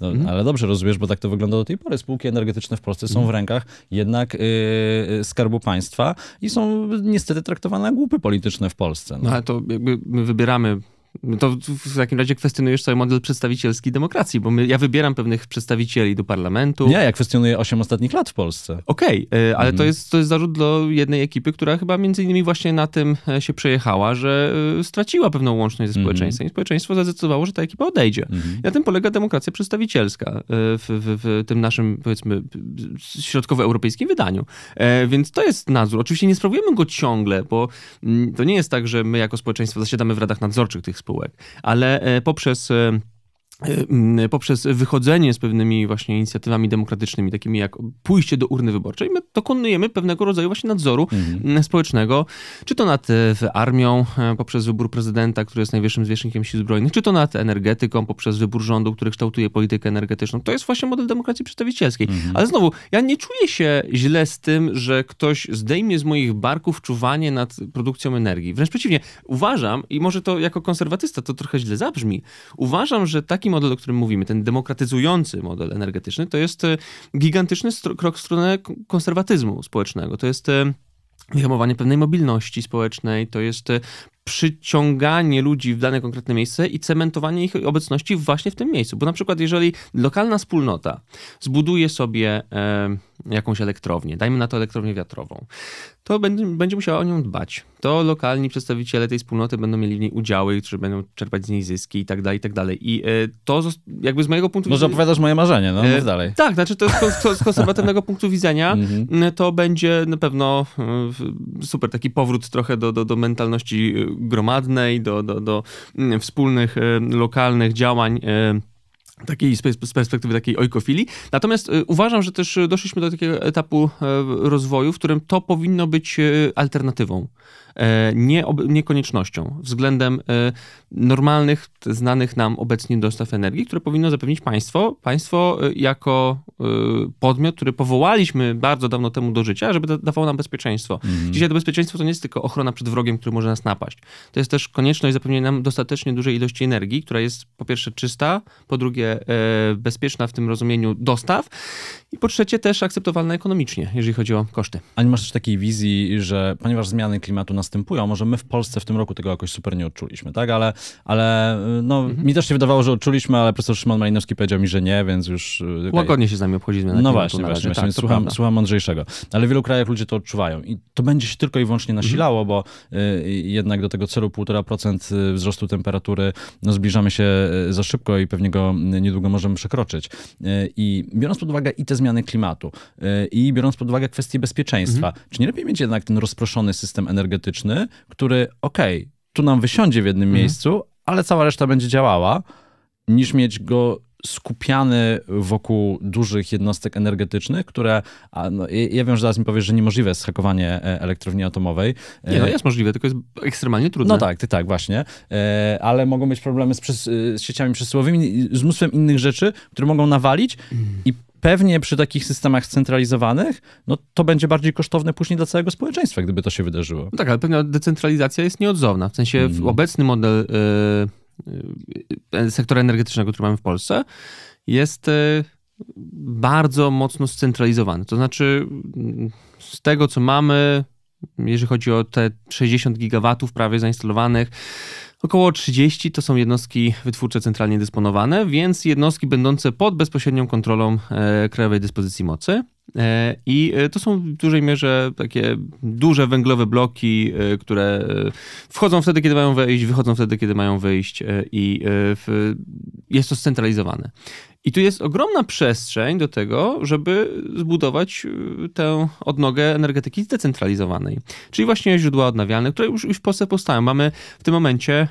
No, hmm. Ale dobrze rozumiesz, bo tak to wygląda do tej pory. Spółki energetyczne w Polsce są hmm. w rękach jednak y, Skarbu Państwa i są niestety traktowane jak głupy polityczne w Polsce. No. no ale to jakby my wybieramy no to w takim razie kwestionujesz cały model przedstawicielski demokracji, bo my, ja wybieram pewnych przedstawicieli do parlamentu. Nie, ja kwestionuję 8 ostatnich lat w Polsce. Okej, okay, e, ale mm. to, mhm. jest, to jest zarzut do jednej ekipy, która chyba między innymi właśnie na tym e, się przejechała, że e, straciła pewną łączność ze mhm. społeczeństwem mm. i społeczeństwo zadecydowało, że ta ekipa odejdzie. Mm. Na tym polega demokracja przedstawicielska w, w, w tym naszym, powiedzmy, środkowoeuropejskim wydaniu. Więc to jest nadzór. Oczywiście nie sprawujemy go ciągle, bo mm, to nie jest tak, że my jako społeczeństwo zasiadamy w radach nadzorczych tych spółek, ale e, poprzez e, Y, poprzez wychodzenie z pewnymi właśnie inicjatywami demokratycznymi, takimi jak pójście do urny wyborczej, my dokonujemy pewnego rodzaju właśnie nadzoru mhm. społecznego, czy to nad e, armią e, poprzez wybór prezydenta, który jest najwyższym zwierzchnikiem sił zbrojnych, czy to nad energetyką poprzez wybór rządu, który kształtuje politykę energetyczną. To jest właśnie model demokracji przedstawicielskiej. Mhm. Ale znowu, ja nie czuję się źle z tym, że ktoś zdejmie z moich barków czuwanie nad produkcją energii. Wręcz przeciwnie, uważam, i może to jako konserwatysta to trochę źle zabrzmi, uważam, że taki taki model, o którym mówimy, ten demokratyzujący model energetyczny, to jest e, gigantyczny krok w stronę konserwatyzmu społecznego. To jest e, wyhamowanie pewnej mobilności społecznej, to jest e, przyciąganie ludzi w dane konkretne miejsce i cementowanie ich obecności właśnie w tym miejscu. Bo na przykład, jeżeli lokalna wspólnota zbuduje sobie e, jakąś elektrownię, dajmy na to elektrownię wiatrową, to będzie, będzie musiała o nią dbać. To lokalni przedstawiciele tej wspólnoty będą mieli w niej udziały, którzy będą czerpać z niej zyski i tak dalej, i tak dalej. I e, to jakby z mojego punktu Może widzenia... Może opowiadasz moje marzenie, no mów e, dalej. Tak, znaczy to z, z konserwatywnego punktu widzenia mhm. to będzie na pewno e, super taki powrót trochę do, do, do mentalności e, gromadnej, do, do, do mm, wspólnych, e, lokalnych działań e, takiej, z perspektywy takiej ojkofilii. Natomiast e, uważam, że też doszliśmy do takiego etapu rozwoju, w którym to powinno być alternatywą. E, nie, niekoniecznością względem e, normalnych, znanych nam obecnie dostaw energii, które powinno zapewnić państwo. Państwo e, jako podmiot, który powołaliśmy bardzo dawno temu do życia, żeby dawało nam bezpieczeństwo. Mhm. Dzisiaj to bezpieczeństwo to nie jest tylko ochrona przed wrogiem, który może nas napaść. To jest też konieczność zapewnienia nam dostatecznie dużej ilości energii, która jest po pierwsze czysta, po drugie bezpieczna w tym rozumieniu dostaw i po trzecie też akceptowalna ekonomicznie, jeżeli chodzi o koszty. A nie masz też takiej wizji, że ponieważ zmiany klimatu nas następują. Może my w Polsce w tym roku tego jakoś super nie odczuliśmy, tak? Ale, ale y, no, mhm. mi też się wydawało, że odczuliśmy, ale profesor Szymon Malinowski powiedział mi, że nie, więc już... Y, okay. Łagodnie się z nami obchodzi zmiana No właśnie, właśnie, właśnie tak, słucham, słucham mądrzejszego. No, ale w wielu krajach ludzie to odczuwają i to będzie się tylko i wyłącznie mhm. nasilało, mhm. bo y, jednak do tego celu 1,5% y, wzrostu temperatury no, zbliżamy się za szybko i pewnie go niedługo możemy przekroczyć. Y, I biorąc pod uwagę i te zmiany klimatu, y, i biorąc pod uwagę kwestie bezpieczeństwa, mhm. czy nie lepiej mieć jednak ten rozproszony system energetyczny, automatyczny, który okej, okay, tu nam wysiądzie w jednym mhm. miejscu, ale cała reszta będzie działała, niż mieć go skupiany wokół dużych jednostek energetycznych, które, no, ja wiem, że zaraz mi powiesz, że niemożliwe jest hakowanie e, elektrowni atomowej. E, Nie, no jest możliwe, tylko jest ekstremalnie trudne. No tak, ty tak, właśnie. E, ale mogą być problemy z, z sieciami przesyłowymi, z mnóstwem innych rzeczy, które mogą nawalić mm. i Pewnie przy takich systemach scentralizowanych, no to będzie bardziej kosztowne później dla całego społeczeństwa, gdyby to się wydarzyło. No tak, ale pewna decentralizacja jest nieodzowna. W sensie hmm. obecny model e, e, e, sektora energetycznego, który mamy w Polsce, jest bardzo mocno scentralizowany. To znaczy, z tego co mamy, jeżeli chodzi o te 60 gigawatów prawie zainstalowanych, Około 30 to są jednostki wytwórcze centralnie dysponowane, więc jednostki będące pod bezpośrednią kontrolą e, Krajowej Dyspozycji Mocy. E, I e, to są w dużej mierze takie duże węglowe bloki, które wchodzą wtedy, kiedy mają wejść, wychodzą wtedy, kiedy mają wyjść, i jest to scentralizowane. I tu jest ogromna przestrzeń do tego, żeby zbudować y, tę odnogę energetyki zdecentralizowanej, czyli właśnie źródła odnawialne, które już, już w Polsce powstają. Mamy w tym momencie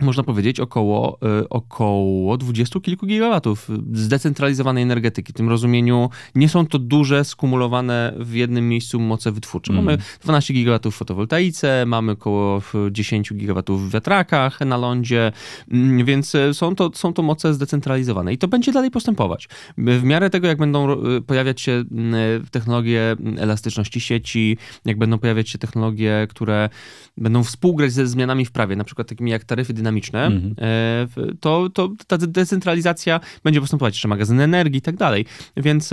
można powiedzieć, około, y, około dwudziestu kilku gigawatów zdecentralizowanej energetyki. W tym rozumieniu nie są to duże, skumulowane w jednym miejscu moce wytwórcze. Mm. Mamy 12 gigawatów w fotowoltaice, mamy około 10 gigawatów w wiatrakach na lądzie, mm, więc y, są to, są to moce zdecentralizowane i to będzie dalej postępować. Y, w miarę tego, jak będą pojawiać się technologie mm, elastyczności sieci, jak będą pojawiać się technologie, które będą współgrać ze zmianami w prawie, na przykład takimi jak taryfy dynamiczne, mhm. E, to, to ta decentralizacja będzie postępować, jeszcze magazyn energii i tak dalej. Więc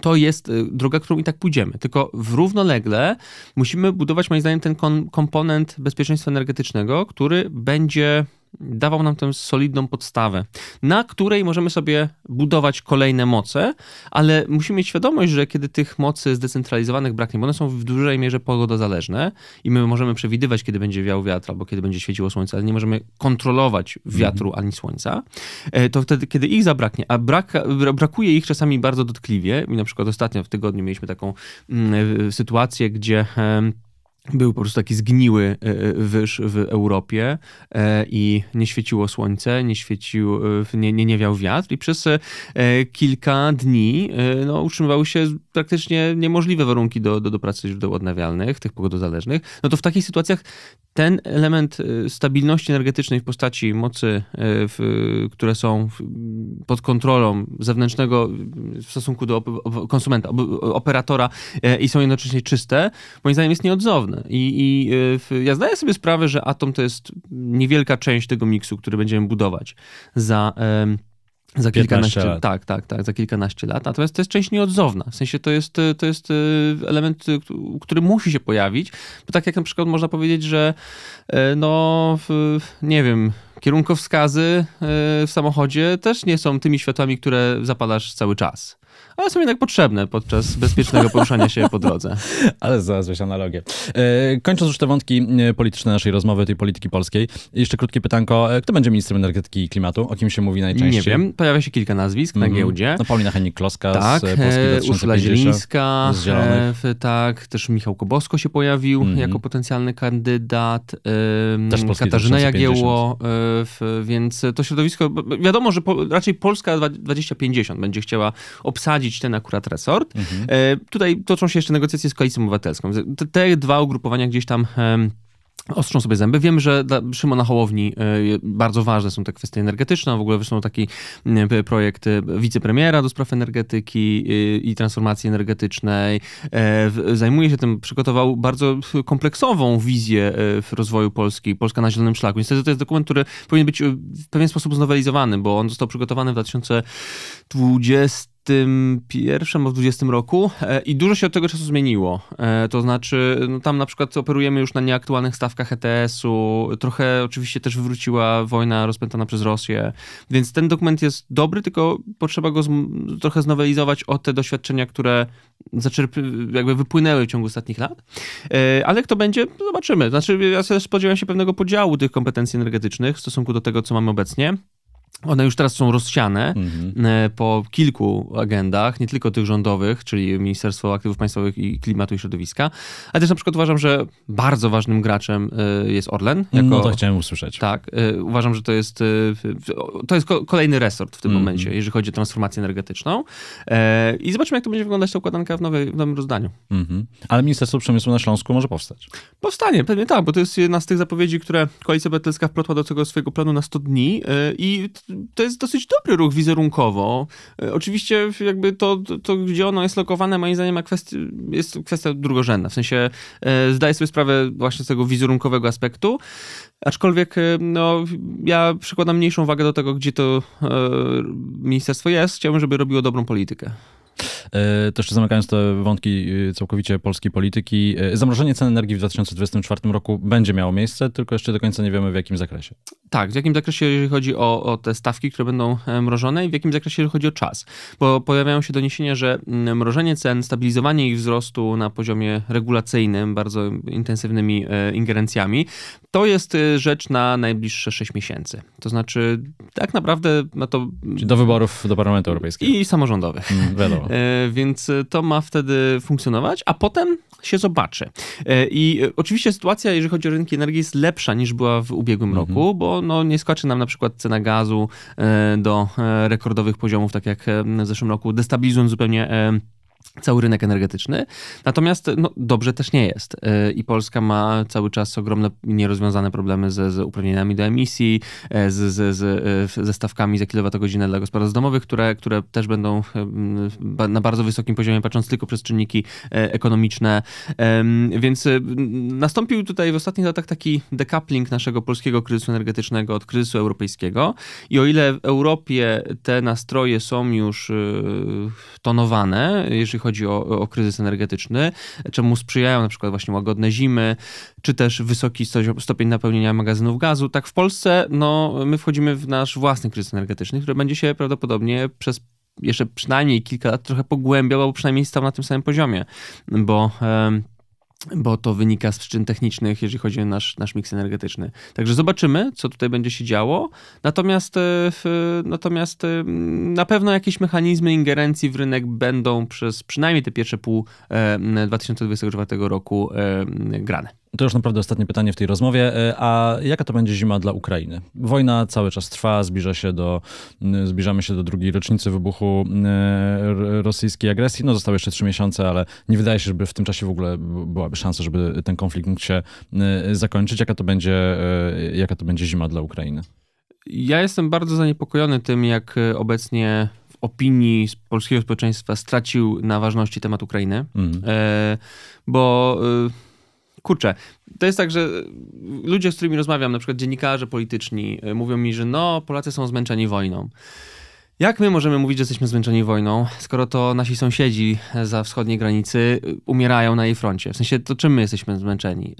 to jest y, droga, którą i tak pójdziemy. Tylko w równolegle musimy budować, moim zdaniem, ten komponent bezpieczeństwa energetycznego, który będzie dawał nam tę solidną podstawę, na której możemy sobie budować kolejne moce, ale musimy mieć świadomość, że kiedy tych mocy zdecentralizowanych braknie, bo one są w dużej mierze pogodozależne i my możemy przewidywać, kiedy będzie wiał wiatr albo kiedy będzie świeciło słońce, ale nie możemy kontrolować wiatru mhm. ani słońca, e, to wtedy, kiedy ich zabraknie, a brak, brakuje ich czasami bardzo dotkliwie, i na przykład ostatnio w tygodniu mieliśmy taką mm, e, sytuację, gdzie... Mm, był po prostu taki zgniły e, e, wyż w Europie e, i nie świeciło słońce, nie świecił, nie, nie, nie wiał wiatr i przez kilka dni no, utrzymywały się praktycznie niemożliwe warunki do, do, do pracy źródeł odnawialnych, tych pogodozależnych, no to w takich sytuacjach ten element y, stabilności energetycznej w postaci mocy, y, w, które są pod kontrolą zewnętrznego y, w stosunku do konsumenta, operatora i są jednocześnie czyste, moim zdaniem jest nieodzowne. I, i w, ja zdaję sobie sprawę, że atom to jest niewielka część tego miksu, który będziemy budować za. Za kilkanaście lat. Tak, tak, tak, za kilkanaście lat. Natomiast to jest część nieodzowna. W sensie to jest, to jest e, element, e, który musi się pojawić, bo tak jak na przykład można powiedzieć, że e, no, nie wiem, kierunkowskazy w samochodzie też nie są tymi światłami, które zapalasz cały czas ale są jednak potrzebne podczas bezpiecznego poruszania się po drodze. Ale znalazłeś analogię. E, kończąc już te wątki e, polityczne naszej rozmowy, tej polityki polskiej, jeszcze krótkie pytanko. E, kto będzie ministrem energetyki i klimatu? O kim się mówi najczęściej? Nie wiem. Pojawia się kilka nazwisk na mhm. giełdzie. No, Paulina Henik-Kloska tak, z Polski Ursula Zielińska. Z Zielonych. tak, też Michał Kobosko się pojawił mm -hmm. jako potencjalny kandydat. Też Polski Katarzyna 2050. Jagiełło. Więc to środowisko, wiadomo, że po, raczej Polska 2050 będzie chciała obsadzić prowadzić ten akurat resort. Mhm. E, tutaj toczą się jeszcze negocjacje z koalicją obywatelską. Te dwa ugrupowania gdzieś tam ostrzą sobie zęby. Wiem, że dla Szymona Hołowni e, bardzo ważne są te kwestie energetyczne, w ogóle wyszło taki projekt e, wicepremiera do spraw energetyki i transformacji energetycznej. Zajmuje się tym, przygotował bardzo kompleksową wizję w rozwoju Polski, Polska na zielonym szlaku. Niestety to jest dokument, który powinien być w pewien sposób znowelizowany, bo on został przygotowany w 2020 21 w 20 roku e, i dużo się od tego czasu zmieniło. E, to znaczy, no tam na przykład operujemy już na nieaktualnych stawkach ETS-u, trochę oczywiście też wróciła wojna rozpętana przez Rosję, więc ten dokument jest dobry, tylko potrzeba go z, trochę znowelizować o te doświadczenia, które zaczerpy, jakby wypłynęły w ciągu ostatnich lat. E, ale jak to będzie, zobaczymy. Znaczy, ja też spodziewam się pewnego podziału tych kompetencji energetycznych w stosunku do tego, co mamy obecnie. One już teraz są rozsiane mhm. E, po kilku agendach, nie tylko tych rządowych, czyli Ministerstwo Aktywów Państwowych i Klimatu i Środowiska, ale też na przykład uważam, że bardzo ważnym graczem e, jest Orlen. No jako, no to chciałem usłyszeć. Tak, e, uważam, że to jest, to jest kolejny resort w tym mhm. momencie, jeżeli chodzi o transformację energetyczną. I zobaczymy, jak to będzie wyglądać ta układanka w, nowej, w nowym rozdaniu. Mhm. Ale Ministerstwo Przemysłu na Śląsku może powstać. Powstanie, pewnie tak, bo to jest jedna z tych zapowiedzi, które Koalicja Obywatelska wplotła do tego swojego planu na 100 dni i to jest dosyć dobry ruch wizerunkowo. E, oczywiście jakby to, to, to gdzie ono jest lokowane, moim zdaniem, kwestia, jest kwestia drugorzędna. W sensie e, zdaję sobie sprawę właśnie z tego wizerunkowego aspektu, aczkolwiek e, no, ja przykładam mniejszą wagę do tego, gdzie to e, ministerstwo jest. Chciałbym, żeby robiło dobrą politykę jeszcze zamykając te wątki e, całkowicie polskiej polityki, e, zamrożenie cen energii w 2024 roku będzie miało miejsce, tylko jeszcze do końca nie wiemy w jakim zakresie. Tak, w jakim zakresie, jeżeli chodzi o, o te stawki, które będą e, mrożone i w jakim zakresie, jeżeli chodzi o czas. Bo pojawiają się doniesienia, że mm, mrożenie cen, stabilizowanie ich wzrostu na poziomie regulacyjnym, bardzo intensywnymi ingerencjami, to jest rzecz na najbliższe 6 miesięcy. To znaczy, tak naprawdę na no to. Czyli do wyborów do Parlamentu Europejskiego. I samorządowych. Mm, wiadomo więc e, to ma wtedy funkcjonować, a potem się zobaczy. E, I e, oczywiście sytuacja, jeżeli chodzi o rynki energii, jest lepsza niż była w ubiegłym mhm. roku, bo no, nie skoczy nam na przykład cena gazu do rekordowych poziomów, tak jak w zeszłym roku, destabilizując zupełnie cały rynek energetyczny. Natomiast no, dobrze też nie jest. Y, I Polska ma cały czas ogromne nierozwiązane problemy ze, z uprawnieniami do emisji, e, z, z, z, e, ze stawkami za kilowatogodzinę dla gospodarstw domowych, które, które też będą na bardzo wysokim poziomie, patrząc tylko przez czynniki e, ekonomiczne. Więc y, nastąpił tutaj w ostatnich latach taki decoupling naszego polskiego kryzysu energetycznego od kryzysu europejskiego. I o ile w Europie te nastroje są już y, tonowane, jeżeli jeśli chodzi o, o kryzys energetyczny, czemu sprzyjają na przykład właśnie łagodne zimy, czy też wysoki stopień napełnienia magazynów gazu. Tak w Polsce, no, my wchodzimy w nasz własny kryzys energetyczny, który będzie się prawdopodobnie przez jeszcze przynajmniej kilka lat trochę pogłębiał, albo przynajmniej stał na tym samym poziomie, bo... Yy, bo to wynika z przyczyn technicznych, jeżeli chodzi o nasz, nasz miks energetyczny. Także zobaczymy, co tutaj będzie się działo. Natomiast, e, natomiast e, na pewno jakieś mechanizmy ingerencji w rynek będą przez przynajmniej te pierwsze pół 2024 e, roku grane. To już naprawdę ostatnie pytanie w tej rozmowie. E, a jaka to będzie zima dla Ukrainy? Wojna cały czas trwa, zbliża się do, mm, zbliżamy się do drugiej rocznicy wybuchu e, rosyjskiej agresji. No zostały jeszcze trzy miesiące, ale nie wydaje się, żeby w tym czasie w ogóle byłaby szansa, żeby ten konflikt mógł się e, zakończyć. Jaka to będzie, jaka to będzie zima dla Ukrainy? Ja jestem bardzo zaniepokojony tym, jak obecnie w opinii polskiego społeczeństwa stracił na ważności temat Ukrainy, mm. bo kurczę, to jest tak, że ludzie, z którymi rozmawiam, na przykład dziennikarze polityczni, e, mówią mi, że no, Polacy są zmęczeni wojną. Jak my możemy mówić, że jesteśmy zmęczeni wojną, skoro to nasi sąsiedzi e, za wschodniej granicy e, umierają na jej froncie? W sensie, to czym my jesteśmy zmęczeni?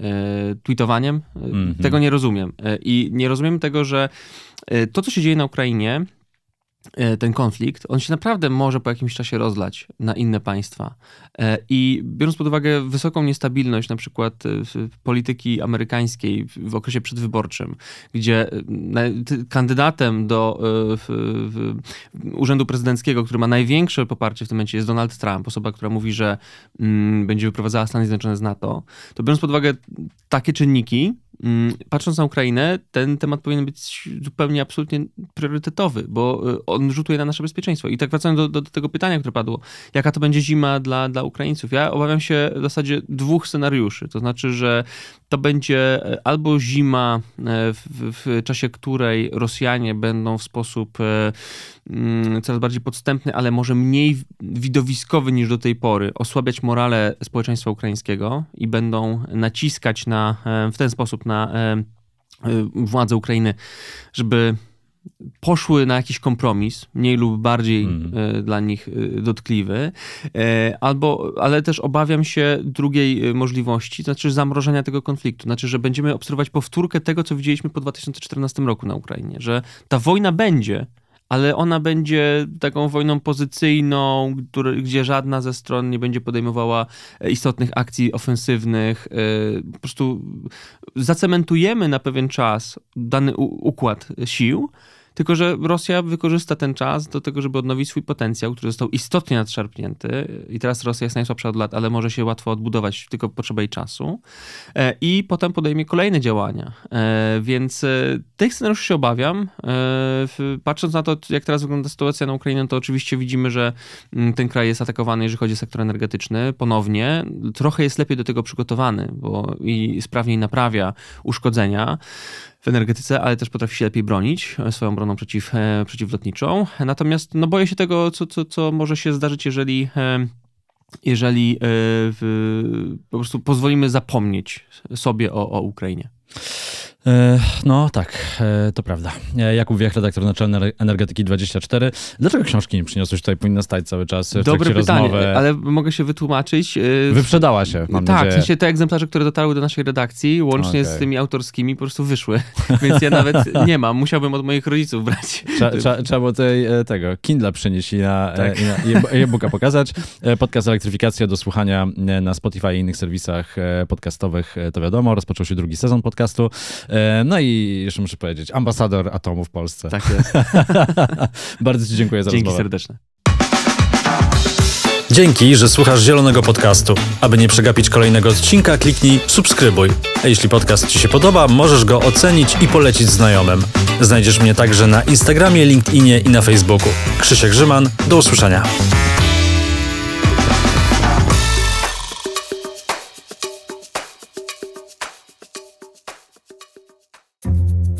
Yy, tweetowaniem? Mm -hmm. Tego nie rozumiem. I nie rozumiem tego, że to, co się dzieje na Ukrainie, E, ten konflikt, on się naprawdę może po jakimś czasie rozlać na inne państwa. E, I biorąc pod uwagę wysoką niestabilność na przykład e, polityki amerykańskiej w okresie przedwyborczym, gdzie kandydatem do urzędu prezydenckiego, który ma największe poparcie w tym momencie jest Donald Trump, osoba, która mówi, że mm, będzie wyprowadzała Stany Zjednoczone z NATO, to biorąc pod uwagę takie czynniki, mm, Patrząc na Ukrainę, ten temat powinien być zupełnie absolutnie priorytetowy, bo on rzutuje na nasze bezpieczeństwo. I tak wracając do, do, do, tego pytania, które padło, jaka to będzie zima dla, dla Ukraińców? Ja obawiam się w zasadzie dwóch scenariuszy. To znaczy, że to będzie e, albo zima, e, w, w czasie której Rosjanie będą w sposób e, mm, coraz bardziej podstępny, ale może mniej widowiskowy niż do tej pory, osłabiać morale społeczeństwa ukraińskiego i będą naciskać na, w ten sposób na władze Ukrainy, żeby poszły na jakiś kompromis, mniej lub bardziej mm. dla nich e, dotkliwy, e, albo, ale też obawiam się drugiej możliwości, to znaczy zamrożenia tego konfliktu, to znaczy, że będziemy obserwować powtórkę tego, co widzieliśmy po 2014 roku na Ukrainie, że ta wojna będzie, ale ona będzie taką wojną pozycyjną, który, gdzie żadna ze stron nie będzie podejmowała istotnych akcji ofensywnych. Po prostu zacementujemy na pewien czas dany układ sił, tylko, że Rosja wykorzysta ten czas do tego, żeby odnowić swój potencjał, który został istotnie nadszarpnięty i teraz Rosja jest najsłabsza od lat, ale może się łatwo odbudować, tylko potrzeba jej czasu. E, I potem podejmie kolejne działania. E, więc e, tych scenariuszy się obawiam. Patrząc na to, jak teraz wygląda sytuacja na Ukrainie, no to oczywiście widzimy, że mm, ten kraj jest atakowany, jeżeli chodzi o sektor energetyczny, ponownie. Trochę jest lepiej do tego przygotowany, bo i sprawniej naprawia uszkodzenia w energetyce, ale też potrafi się lepiej bronić e, swoją broną przeciw, e, przeciwlotniczą. Natomiast no, boję się tego, co, co, co może się zdarzyć, jeżeli e, jeżeli po prostu pozwolimy zapomnieć sobie o, o Ukrainie. E, no tak, e, to prawda. E, Jakub Wiech, redaktor naczelny Energetyki24. Dlaczego książki nie przyniosłeś? Tutaj powinna stać cały czas Dobre pytanie, ale mogę się wytłumaczyć. Wyprzedała się, mam Tak, nadzieję. w sensie te egzemplarze, które dotarły do naszej redakcji, łącznie okay. z tymi autorskimi, po prostu wyszły. Więc ja nawet nie mam, musiałbym od moich rodziców brać. trzeba było tej, tego Kindle przynieść i na, tak. e-booka pokazać. Podcast Elektryfikacja do słuchania na Spotify i innych serwisach podcastowych, to wiadomo. Rozpoczął się drugi sezon podcastu. E, no i jeszcze muszę powiedzieć, ambasador atomu w Polsce. Tak jest. Bardzo Ci dziękuję za Dzięki rozmowę. Dzięki serdeczne. Dzięki, że słuchasz Zielonego Podcastu. Aby nie przegapić kolejnego odcinka, kliknij subskrybuj. A jeśli podcast Ci się podoba, możesz go ocenić i polecić znajomym. Znajdziesz mnie także na Instagramie, LinkedInie i na Facebooku. Krzysiek Grzyman, do usłyszenia.